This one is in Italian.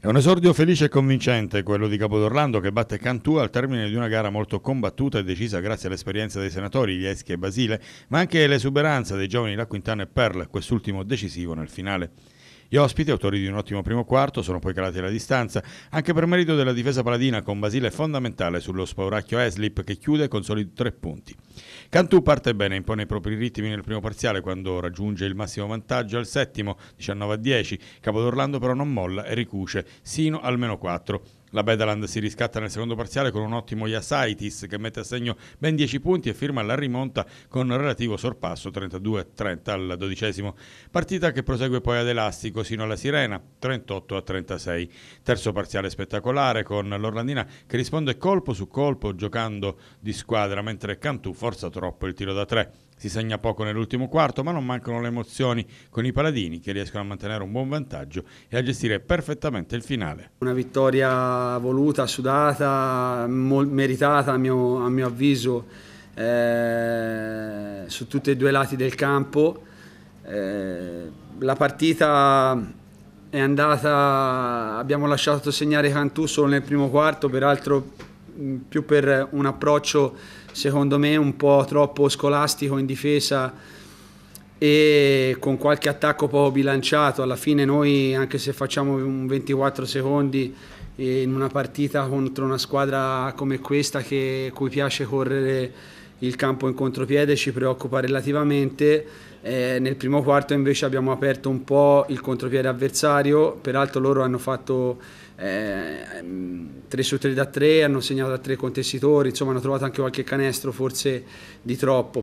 È un esordio felice e convincente quello di Capodorlando che batte Cantù al termine di una gara molto combattuta e decisa grazie all'esperienza dei senatori Ieschi e Basile, ma anche all'esuberanza dei giovani La Quintana e Perl, quest'ultimo decisivo nel finale. Gli ospiti, autori di un ottimo primo quarto, sono poi calati alla distanza, anche per merito della difesa paladina con Basile fondamentale sullo spauracchio Eslip che chiude con soli tre punti. Cantù parte bene, impone i propri ritmi nel primo parziale quando raggiunge il massimo vantaggio al settimo, 19 a 10. Capodorlando però non molla e ricuce sino almeno 4. La Bedaland si riscatta nel secondo parziale con un ottimo Yasaitis che mette a segno ben 10 punti e firma la rimonta con relativo sorpasso 32-30 al dodicesimo. Partita che prosegue poi ad elastico sino alla Sirena 38-36. Terzo parziale spettacolare con l'Orlandina che risponde colpo su colpo giocando di squadra mentre Cantù forza troppo il tiro da 3. Si segna poco nell'ultimo quarto, ma non mancano le emozioni con i paladini che riescono a mantenere un buon vantaggio e a gestire perfettamente il finale. Una vittoria voluta, sudata, meritata a mio, a mio avviso eh, su tutti e due i lati del campo. Eh, la partita è andata, abbiamo lasciato segnare Cantù solo nel primo quarto, peraltro Mm, più per un approccio secondo me un po' troppo scolastico in difesa e con qualche attacco poco bilanciato alla fine noi anche se facciamo un 24 secondi in una partita contro una squadra come questa che, cui piace correre il campo in contropiede ci preoccupa relativamente. Eh, nel primo quarto invece abbiamo aperto un po' il contropiede avversario, peraltro loro hanno fatto eh, 3 su 3 da 3, hanno segnato da 3 contestitori, insomma hanno trovato anche qualche canestro forse di troppo.